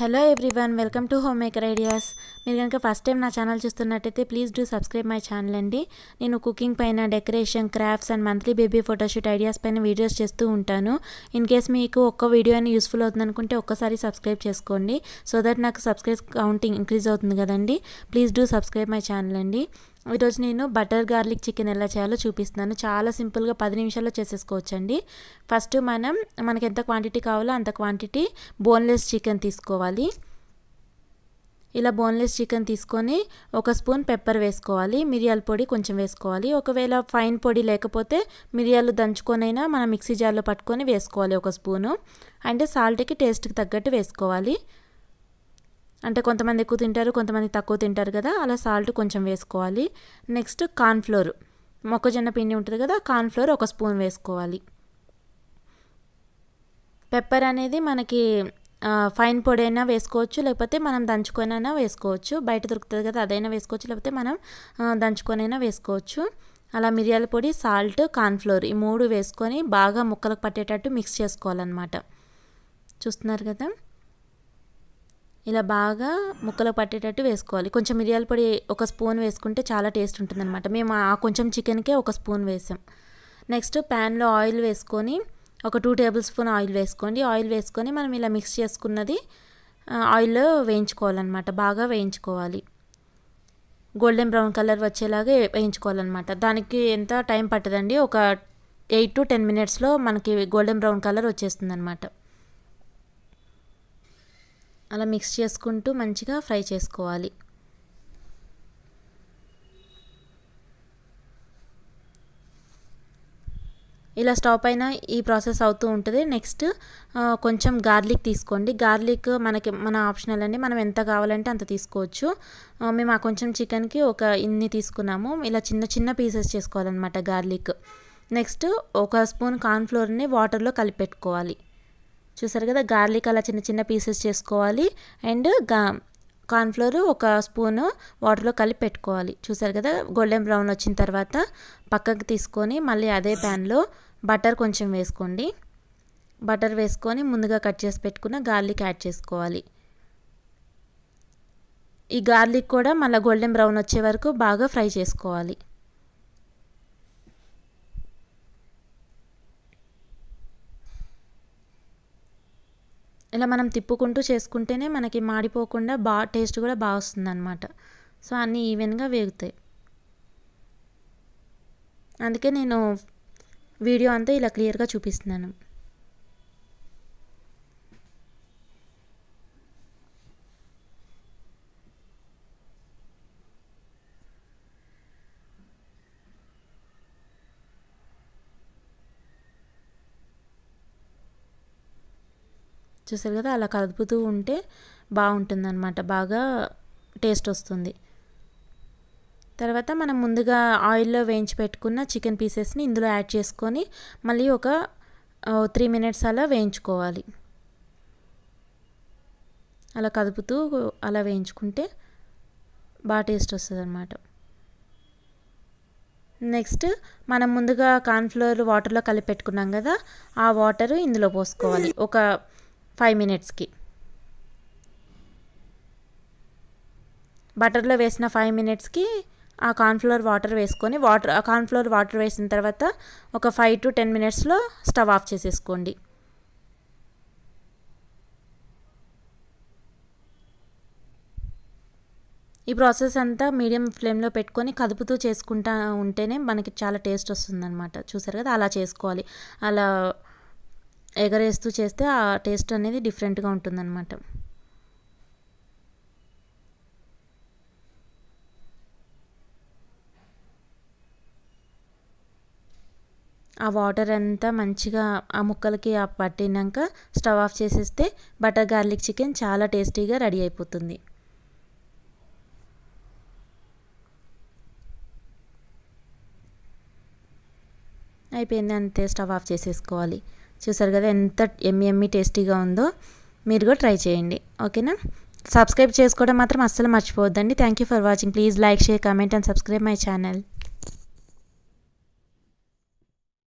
hello everyone welcome to home maker ideas మీరు కనుక first time నా ఛానల్ చూస్తున్నట్టయితే please do subscribe my channel అండి నేను కుకింగ్ పైన decoration crafts and monthly baby photoshoot ideas పైన వీడియోస్ చేస్తూ ఉంటాను ఇన్ కేస్ మీకు ఒక్క వీడియో అని యూస్ఫుల్ అవుతుంది అనుకుంటే ఒక్కసారి సబ్స్క్రైబ్ చేసుకోండి సో దట్ నాకు సబ్స్క్రైబ్ కౌంటింగ్ ఇంక్రీజ్ అవుతుంది కదండి please do subscribe my channel అండి ఈరోజు నేను బటర్ గార్లిక్ చికెన్ ఎలా చేయాలో చూపిస్తున్నాను చాలా సింపుల్గా పది నిమిషాల్లో చేసేసుకోవచ్చండి ఫస్ట్ మనం మనకి ఎంత క్వాంటిటీ కావాలో అంత క్వాంటిటీ బోన్లెస్ చికెన్ తీసుకోవాలి ఇలా బోన్లెస్ చికెన్ తీసుకొని ఒక స్పూన్ పెప్పర్ వేసుకోవాలి మిరియాల పొడి కొంచెం వేసుకోవాలి ఒకవేళ ఫైన్ పొడి లేకపోతే మిరియాలు దంచుకొనైనా మనం మిక్సీ జార్లో పట్టుకొని వేసుకోవాలి ఒక స్పూను అంటే సాల్ట్కి టేస్ట్కి తగ్గట్టు వేసుకోవాలి అంటే కొంతమంది ఎక్కువ తింటారు కొంతమంది తక్కువ తింటారు కదా అలా సాల్ట్ కొంచెం వేసుకోవాలి నెక్స్ట్ కార్న్ఫ్లోర్ మొక్కజొన్న పిండి ఉంటుంది కదా కార్న్ఫ్లోర్ ఒక స్పూన్ వేసుకోవాలి పెప్పర్ అనేది మనకి ఫైన్ పొడి అయినా వేసుకోవచ్చు లేకపోతే మనం దంచుకొనైనా వేసుకోవచ్చు బయట దొరుకుతుంది కదా అదైనా వేసుకోవచ్చు లేకపోతే మనం దంచుకొనైనా వేసుకోవచ్చు అలా మిరియాల పొడి సాల్ట్ కార్న్ఫ్లోర్ ఈ మూడు వేసుకొని బాగా ముక్కలకు పట్టేటట్టు మిక్స్ చేసుకోవాలన్నమాట చూస్తున్నారు కదా ఇలా బాగా ముక్కలు పట్టేటట్టు వేసుకోవాలి కొంచెం మిరియాల పొడి ఒక స్పూన్ వేసుకుంటే చాలా టేస్ట్ ఉంటుంది అనమాట మేము ఆ కొంచెం చికెన్కే ఒక స్పూన్ వేసాం నెక్స్ట్ ప్యాన్లో ఆయిల్ వేసుకొని ఒక టూ టేబుల్ స్పూన్ ఆయిల్ వేసుకోండి ఆయిల్ వేసుకొని మనం ఇలా మిక్స్ చేసుకున్నది ఆయిల్లో వేయించుకోవాలన్నమాట బాగా వేయించుకోవాలి గోల్డెన్ బ్రౌన్ కలర్ వచ్చేలాగా వేయించుకోవాలన్నమాట దానికి ఎంత టైం పట్టదండి ఒక ఎయిట్ టు టెన్ మినిట్స్లో మనకి గోల్డెన్ బ్రౌన్ కలర్ వచ్చేస్తుంది అనమాట అలా మిక్స్ చేసుకుంటూ మంచిగా ఫ్రై చేసుకోవాలి ఇలా స్టవ్ పైన ఈ ప్రాసెస్ అవుతూ ఉంటుంది నెక్స్ట్ కొంచెం గార్లిక్ తీసుకోండి గార్లిక్ మనకి మన ఆప్షనల్ అండి మనం ఎంత కావాలంటే అంత తీసుకోవచ్చు మేము ఆ కొంచెం చికెన్కి ఒక ఇన్ని తీసుకున్నాము ఇలా చిన్న చిన్న పీసెస్ చేసుకోవాలన్నమాట గార్లిక్ నెక్స్ట్ ఒక స్పూన్ కార్న్ఫ్లోర్ని వాటర్లో కలిపెట్టుకోవాలి చూసారు కదా గార్లిక్ అలా చిన్న చిన్న పీసెస్ చేసుకోవాలి అండ్ గా కార్న్ఫ్లోర్ ఒక స్పూను వాటర్లో కలిపి పెట్టుకోవాలి చూసారు కదా గోల్డెన్ బ్రౌన్ వచ్చిన తర్వాత పక్కకు తీసుకొని మళ్ళీ అదే ప్యాన్లో బటర్ కొంచెం వేసుకోండి బటర్ వేసుకొని ముందుగా కట్ చేసి పెట్టుకున్న గార్లిక్ యాడ్ చేసుకోవాలి ఈ గార్లిక్ కూడా మళ్ళీ గోల్డెన్ బ్రౌన్ వచ్చే వరకు బాగా ఫ్రై చేసుకోవాలి ఇలా మనం తిప్పుకుంటూ చేసుకుంటేనే మనకి మాడిపోకుండా బాగా టేస్ట్ కూడా బాగా వస్తుంది అనమాట సో అన్నీ ఈవెన్గా వేగుతాయి అందుకే నేను వీడియో అంతా ఇలా క్లియర్గా చూపిస్తున్నాను చూసారు కదా అలా కదుపుతూ ఉంటే బాగుంటుందన్నమాట బాగా టేస్ట్ వస్తుంది తర్వాత మనం ముందుగా ఆయిల్లో వేయించి పెట్టుకున్న చికెన్ పీసెస్ని ఇందులో యాడ్ చేసుకొని మళ్ళీ ఒక త్రీ మినిట్స్ అలా వేయించుకోవాలి అలా కదుపుతూ అలా వేయించుకుంటే బాగా టేస్ట్ వస్తుంది అన్నమాట నెక్స్ట్ మనం ముందుగా కార్న్ఫ్లోర్ వాటర్లో కలిపి పెట్టుకున్నాం కదా ఆ వాటర్ ఇందులో పోసుకోవాలి ఒక ఫైవ్ మినిట్స్కి బటర్లో వేసిన ఫైవ్ మినిట్స్కి ఆ కార్న్ఫ్లోర్ వాటర్ వేసుకొని వాటర్ ఆ కార్న్ఫ్లోర్ వాటర్ వేసిన తర్వాత ఒక ఫైవ్ టు టెన్ మినిట్స్లో స్టవ్ ఆఫ్ చేసేసుకోండి ఈ ప్రాసెస్ అంతా మీడియం ఫ్లేమ్లో పెట్టుకొని కదుపుతూ చేసుకుంటా ఉంటేనే మనకి చాలా టేస్ట్ వస్తుందన్నమాట చూసారు కదా అలా చేసుకోవాలి అలా ఎగరేస్తూ చేస్తే ఆ టేస్ట్ అనేది డిఫరెంట్గా ఉంటుందన్నమాట ఆ వాటర్ అంతా మంచిగా ఆ ముక్కలకి ఆ పట్టినాక స్టవ్ ఆఫ్ చేసేస్తే బటర్ గార్లిక్ చికెన్ చాలా టేస్టీగా రెడీ అయిపోతుంది అయిపోయింది అంతే స్టవ్ ఆఫ్ చేసేసుకోవాలి చూసారు కదా ఎంత ఎమ్మి ఎమ్మి టేస్టీగా ఉందో మీరు కూడా ట్రై చేయండి ఓకేనా సబ్స్క్రైబ్ చేసుకోవడం మాత్రం అస్సలు మర్చిపోవద్దండి thank you for watching please like share comment and subscribe my channel